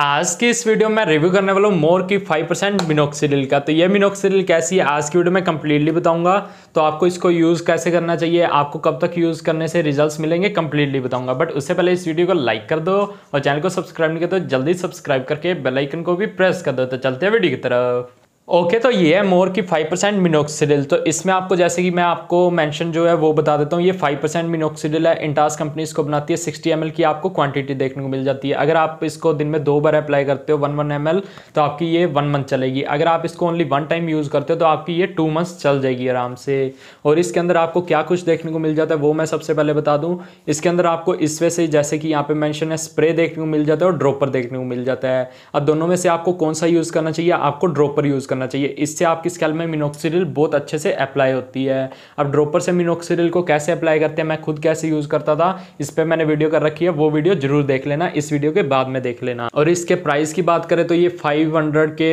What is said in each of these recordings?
आज की इस वीडियो में रिव्यू करने वाला हूँ मोर की 5% परसेंट मिनोक्सीडिल का तो ये मिनोक्सीडिल कैसी है आज की वीडियो में कम्प्लीटली बताऊंगा तो आपको इसको यूज़ कैसे करना चाहिए आपको कब तक यूज़ करने से रिजल्ट्स मिलेंगे कंप्लीटली बताऊंगा बट उससे पहले इस वीडियो को लाइक कर दो और चैनल को सब्सक्राइब नहीं कर दो तो जल्दी सब्सक्राइब करके बेलाइकन को भी प्रेस कर दो तो चलते हैं वीडियो की तरफ ओके तो ये है मोर की 5% परसेंट मिनोक्सीडिल तो इसमें आपको जैसे कि मैं आपको मेंशन जो है वो बता देता हूँ ये 5% परसेंट मिनोक्सीडिल है इंटास कंपनी इसको बनाती है 60 एम की आपको क्वांटिटी देखने को मिल जाती है अगर आप इसको दिन में दो बार अप्लाई करते हो वन वन एम तो आपकी ये वन मंथ चलेगी अगर आप इसको ओनली वन टाइम यूज़ करते हो तो आपकी ये टू मंथ्स चल जाएगी आराम से और इसके अंदर आपको क्या कुछ देखने को मिल जाता है वो मैं सबसे पहले बता दूँ इसके अंदर आपको इस वजह से जैसे कि यहाँ पर मैंशन है स्प्रे देखने को मिल जाता है और ड्रॉपर देखने को मिल जाता है अब दोनों में से आपको कौन सा यूज़ करना चाहिए आपको ड्रॉपर यूज़ करना करना चाहिए इससे आपकी स्कैल में मिनोक्सीडिल बहुत अच्छे से अप्लाई होती है अब ड्रोपर से मिनोक्सीडिल को कैसे अप्लाई करते हैं मैं खुद कैसे यूज़ करता था इस पर मैंने वीडियो कर रखी है वो वीडियो जरूर देख लेना इस वीडियो के बाद में देख लेना और इसके प्राइस की बात करें तो ये फाइव के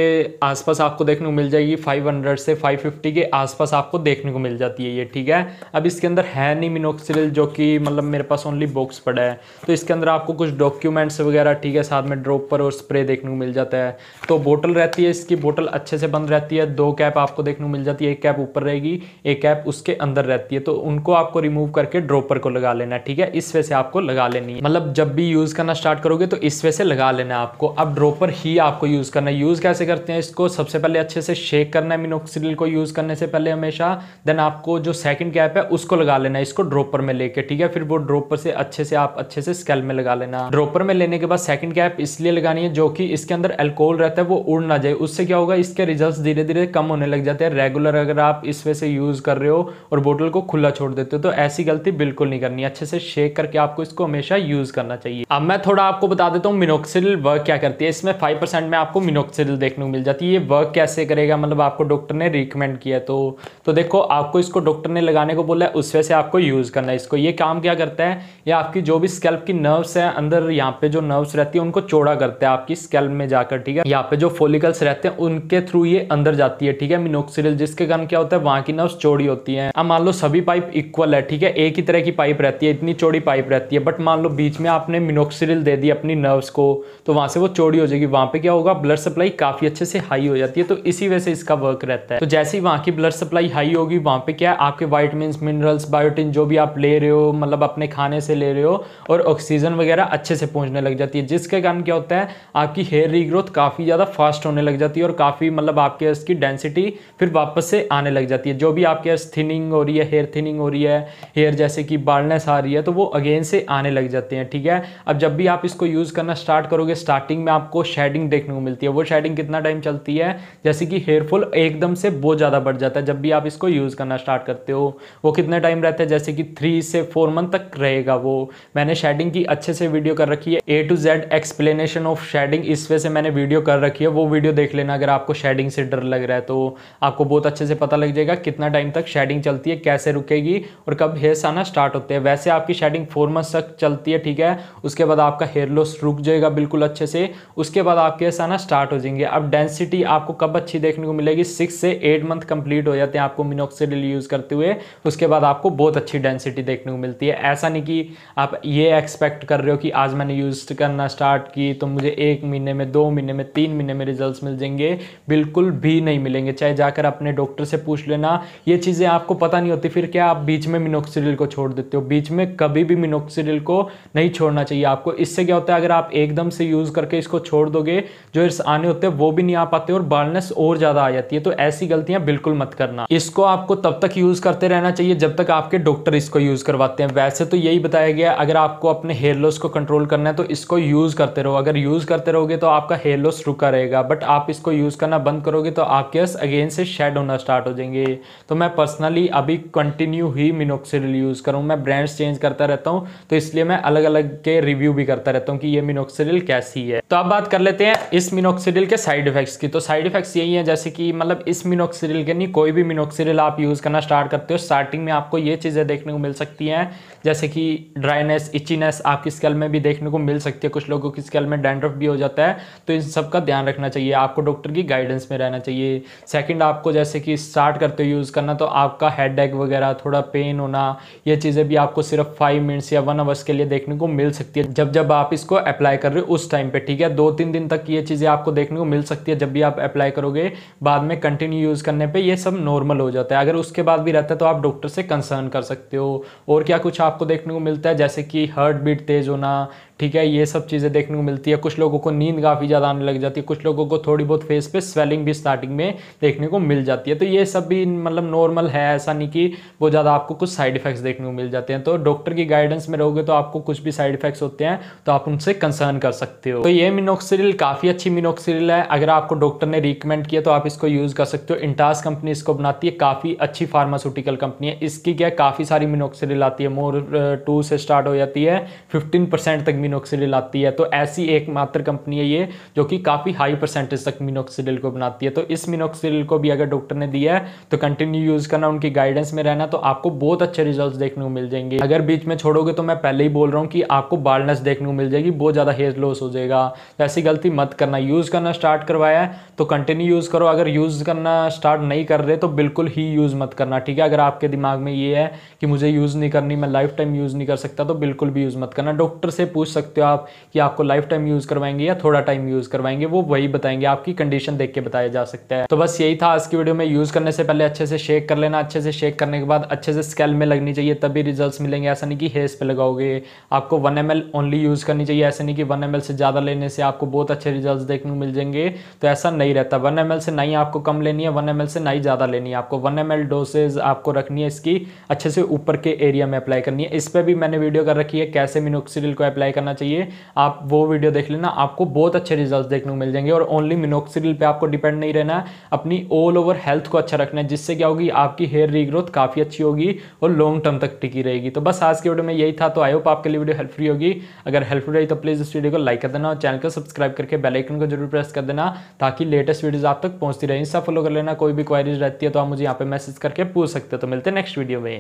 आसपास आपको देखने को मिल जाएगी फाइव से फाइव के आसपास आपको देखने को मिल जाती है ये ठीक है अब इसके अंदर है नहीं मिनोक्सीडिल जो कि मतलब मेरे पास ओनली बॉक्स पड़ा है तो इसके अंदर आपको कुछ डॉक्यूमेंट्स वगैरह ठीक है साथ में ड्रोपर और स्प्रे देखने को मिल जाता है तो बोतल रहती है इसकी बोतल अच्छे से बंद रहती है दो कैप आपको देखने को मिल जाती है एक कैप ऊपर रहेगी एक कैप उसके अंदर रहती है तो उनको आपको रिमूव करके ड्रॉपर को लगा लेना है ठीक है इस वे से आपको लगा लेनी है मतलब जब भी यूज़ करना स्टार्ट करोगे तो इस वे से लगा लेना है आपको अब ड्रॉपर ही आपको यूज़ करना है यूज़ कैसे करते हैं इसको सबसे पहले अच्छे से शेक करना है मिनोक्सिडिल को यूज़ करने से पहले हमेशा देन आपको जो सेकंड कैप है उसको लगा लेना है इसको ड्रॉपर में लेके ठीक है फिर वो ड्रॉपर से अच्छे से आप अच्छे से स्केल में लगा लेना ड्रॉपर में लेने के बाद सेकंड कैप इसलिए लगानी है जो कि इसके अंदर एल्कोहल रहता है वो उड़ ना जाए उससे क्या होगा इसके रिजल्ट धीरे धीरे कम होने लग जाते हैं रेगुलर अगर आप इस वे से यूज़ कर रहे हो और बोतल को खुला छोड़ देते हो तो ऐसी गलती बिल्कुल नहीं करनी अच्छे से शेक करके आपको इसको हमेशा यूज़ करना चाहिए अब मैं थोड़ा आपको बता देता हूँ मिनोक्सिल वर्क क्या करती है इसमें फाइव परसेंट में आपको मिनोक्सिल देखने को मिल जाती है ये वर्क कैसे करेगा मतलब आपको डॉक्टर ने रिकमेंड किया तो तो देखो आपको इसको डॉक्टर ने लगाने को बोला है उस वे से आपको यूज़ करना है इसको ये काम क्या करता है ये आपकी जो भी स्केल्प की नर्व्स है अंदर यहाँ पे जो नर्व्स रहती है उनको चौड़ा करता है आपकी स्केल्प में जाकर ठीक है यहाँ पे जो फोलिकल्स रहते हैं उनके थ्रू ये अंदर जाती है ठीक है मिनोक्सिडिल जिसके कारण क्या होता है वहां की नर्व चौड़ी होती है अब मान लो सभी पाइप इक्वल है ठीक है एक ही तरह की पाइप रहती है इतनी चौड़ी पाइप रहती है बट मान लो बीच में आपने मिनोक्सिडिल दे दी अपनी नर्व्स को तो वहां से वो चौड़ी हो जाएगी वहां पर क्या होगा ब्लड सप्लाई काफ़ी अच्छे से हाई हो जाती है तो इसी वजह से इसका वर्क रहता है तो जैसे ही वहां की ब्लड सप्लाई हाई होगी वहां पर क्या है आपके वाइटमिन मिनरल्स बायोटिन जो भी आप ले रहे हो मतलब अपने खाने से ले रहे हो और ऑक्सीजन वगैरह अच्छे से पहुंचने लग जाती है जिसके कारण क्या होता है आपकी हेयर रीग्रोथ काफ़ी ज़्यादा फास्ट होने लग जाती है और काफ़ी मतलब आपके हेयर्स की डेंसिटी फिर वापस से आने लग जाती है जो भी आपके हेयर्स थिनिंग हो रही है हेयर थिनिंग हो रही है हेयर जैसे कि बालनेस आ रही है तो वो अगेन से आने लग जाते हैं ठीक है अब जब भी आप इसको यूज़ करना स्टार्ट करोगे स्टार्टिंग में आपको शेडिंग देखने को मिलती है वो शेडिंग कितना टाइम चलती है जैसे कि हेयरफॉल एकदम से बहुत ज़्यादा बढ़ जाता है जब भी आप इसको यूज़ करना स्टार्ट करते हो वो कितना टाइम रहता है जैसे कि थ्री से फोर मंथ तक रहेगा वो मैंने शेडिंग की अच्छे से वीडियो कर रखी है A to Z explanation of shading इस वजह से मैंने वीडियो कर रखी है वो वीडियो देख लेना अगर आपको शेडिंग शेडिंग से डर लग रहा है तो आपको बहुत अच्छे से पता लग जाएगा कितना टाइम तक शेडिंग चलती है कैसे रुकेगी और कब हेयर्स आना स्टार्ट होते हैं वैसे आपकी शेडिंग फोर मंथ्स तक चलती है ठीक है उसके बाद आपका हेयर लॉस रुक जाएगा बिल्कुल अच्छे से उसके बाद आपके हेयर्स आना स्टार्ट हो जाएंगे अब डेंसिटी आपको कब अच्छी देखने को मिलेगी सिक्स से एट मंथ कंप्लीट हो जाते हैं आपको मिनोक्सीडिल यूज़ करते हुए उसके बाद आपको बहुत अच्छी डेंसिटी देखने को मिलती है ऐसा नहीं कि आप ये एक्सपेक्ट कर रहे हो कि आज मैंने यूज़ करना स्टार्ट की तो मुझे एक महीने में दो महीने में तीन महीने में रिजल्ट मिल जाएंगे बिल्कुल बिल्कुल भी नहीं मिलेंगे चाहे जाकर अपने डॉक्टर से पूछ लेना ये चीज़ें आपको पता नहीं होती फिर क्या आप बीच में मिनोक्सीडिल को छोड़ देते हो बीच में कभी भी मिनोक्सीडिल को नहीं छोड़ना चाहिए आपको इससे क्या होता है अगर आप एकदम से यूज़ करके इसको छोड़ दोगे जो इस आने होते हैं वो भी नहीं आ पाते और बालनेस और ज़्यादा आ जाती है तो ऐसी गलतियाँ बिल्कुल मत करना इसको आपको तब तक यूज़ करते रहना चाहिए जब तक आपके डॉक्टर इसको यूज़ करवाते हैं वैसे तो यही बताया गया अगर आपको अपने हेयर लॉस को कंट्रोल करना है तो इसको यूज़ करते रहो अगर यूज़ करते रहोगे तो आपका हेयर लॉस रुका रहेगा बट आप इसको यूज़ करना बंद करोगे तो आपके यस अगेन से शेड होना स्टार्ट हो जाएंगे तो मैं पर्सनली अभी कंटिन्यू ही मिनोक्सिडिल यूज़ करूँ मैं ब्रांड्स चेंज करता रहता हूँ तो इसलिए मैं अलग अलग के रिव्यू भी करता रहता हूँ कि ये मिनोक्सिडिल कैसी है तो अब बात कर लेते हैं इस मिनोक्सिडिल के साइड इफेक्ट्स की तो साइड इफेक्ट्स यही है जैसे कि मतलब इस मिनोक्सिडिल के नहीं कोई भी मिनोक्सिडिल आप यूज़ करना स्टार्ट करते हो स्टार्टिंग में आपको ये चीज़ें देखने को मिल सकती हैं जैसे कि ड्राइनेस इचीनेस आपकी स्केल में भी देखने को मिल सकती है कुछ लोगों की स्केल में डेंड्रफ भी हो जाता है तो इन सब का ध्यान रखना चाहिए आपको डॉक्टर की गाइडेंस में में रहना चाहिए सेकंड आपको जैसे कि स्टार्ट करते हुए यूज़ करना तो आपका हेड एक वगैरह थोड़ा पेन होना ये चीज़ें भी आपको सिर्फ फाइव मिनट्स या वन आवर्स के लिए देखने को मिल सकती है जब जब आप इसको अप्लाई कर रहे हो उस टाइम पर ठीक है दो तीन दिन तक ये चीज़ें आपको देखने को मिल सकती है जब भी आप अप्लाई करोगे बाद में कंटिन्यू यूज़ करने पर यह सब नॉर्मल हो जाता है अगर उसके बाद भी रहता है तो आप डॉक्टर से कंसर्न कर सकते हो और क्या कुछ आपको देखने को मिलता है जैसे कि हार्ट बीट तेज़ होना ठीक है ये सब चीज़ें देखने को मिलती है कुछ लोगों को नींद काफ़ी ज़्यादा आने लग जाती है कुछ लोगों को थोड़ी बहुत फेस पे स्वेलिंग भी स्टार्टिंग में देखने को मिल जाती है तो ये सब भी मतलब नॉर्मल है ऐसा नहीं कि वो ज़्यादा आपको कुछ साइड इफेक्ट्स देखने को मिल जाते हैं तो डॉक्टर की गाइडेंस में रहोगे तो आपको कुछ भी साइड इफेक्ट्स होते हैं तो आप उनसे कंसर्न कर सकते हो तो ये मिनोक्सिल काफ़ी अच्छी मिनोक्सिरिल है अगर आपको डॉक्टर ने रिकमेंड किया तो आप इसको यूज़ कर सकते हो इंटास कंपनी इसको बनाती है काफ़ी अच्छी फार्मास्यूटिकल कंपनी है इसकी क्या काफ़ी सारी मिनोक्सिरिल आती है मोर टू uh, से स्टार्ट हो जाती है फिफ्टीन तक मीनोक्सिडिल आती है तो ऐसी एकमात्र कंपनी है ये जो कि काफ़ी हाई परसेंटेज तक मीनोक्सिडिल को बनाती है तो इस मीनोक्सिडिल को भी अगर डॉक्टर ने दिया है तो कंटिन्यू यूज़ करना उनकी गाइडेंस में रहना तो आपको बहुत अच्छे रिजल्ट देखने को मिल जाएंगे अगर बीच में छोड़ोगे तो मैं पहले ही बोल रहा हूँ कि आपको बालनेस देखने को मिल जाएगी बहुत ज़्यादा हेयर लॉस हो जाएगा तो ऐसी गलती मत करना यूज़ करना स्टार्ट करवाया तो कंटिन्यू यूज़ करो अगर यूज़ करना स्टार्ट नहीं कर रहे तो बिल्कुल ही यूज़ मत करना ठीक है अगर आपके दिमाग में ये है कि मुझे यूज़ नहीं करनी मैं लाइफ टाइम यूज़ नहीं कर सकता तो बिल्कुल भी यूज़ मत करना डॉक्टर से पूछ सकते हो आप कि आपको लाइफ टाइम यूज़ करवाएंगे या थोड़ा टाइम यूज़ करवाएंगे वो वही बताएंगे आपकी कंडीशन देख के बताया जा सकता है तो बस यही था आज की वीडियो में यूज़ करने से पहले अच्छे से शेक कर लेना अच्छे से शेक करने के बाद अच्छे से स्केल में लगनी चाहिए तभी रिजल्ट मिलेंगे ऐसा नहीं कि हेस पे लगाओगे आपको वन एम ओनली यूज़ करनी चाहिए ऐसा नहीं कि वन एम से ज़्यादा लेने से आपको बहुत अच्छे रिजल्ट देखने को मिल जाएंगे तो ऐसा नहीं रहता वन एम से ना ही आपको कम लेनी है वन एम से ना ही ज़्यादा लेनी है आपको वन एम डोसेज आपको रखनी है इसकी अच्छे से ऊपर के एरिया में अप्लाई करनी है इस पर भी मैंने वीडियो कर रखी है कैसे मिनोक्सिडिल को अप्लाई करना करना चाहिए आप वो वीडियो देख लेना आपको बहुत अच्छे रिजल्ट देखने को मिल जाएंगे और ओनली मिनोक्सिडिल पे आपको डिपेंड नहीं रहना अपनी ऑल ओवर हेल्थ को अच्छा रखना है जिससे क्या होगी आपकी हेयर रीग्रोथ काफ़ी अच्छी होगी और लॉन्ग टर्म तक टिकी रहेगी तो बस आज की वीडियो में यही था तो आई होप आपके लिए वीडियो हेल्पफुल होगी अगर हेल्पफुल रही तो प्लीज़ इस वीडियो को लाइक कर देना और चैनल को सब्सक्राइब करके बेलाइकन को जरूर प्रेस कर देना ताकि लेटेस्ट वीडियोज़ आप तक पहुँचती रहे इंस्टा फॉलो कर लेना कोई भी क्वारीज रहती है तो आप मुझे यहाँ पर मैसेज करके पूछ सकते हो तो मिलते हैं नेक्स्ट वीडियो में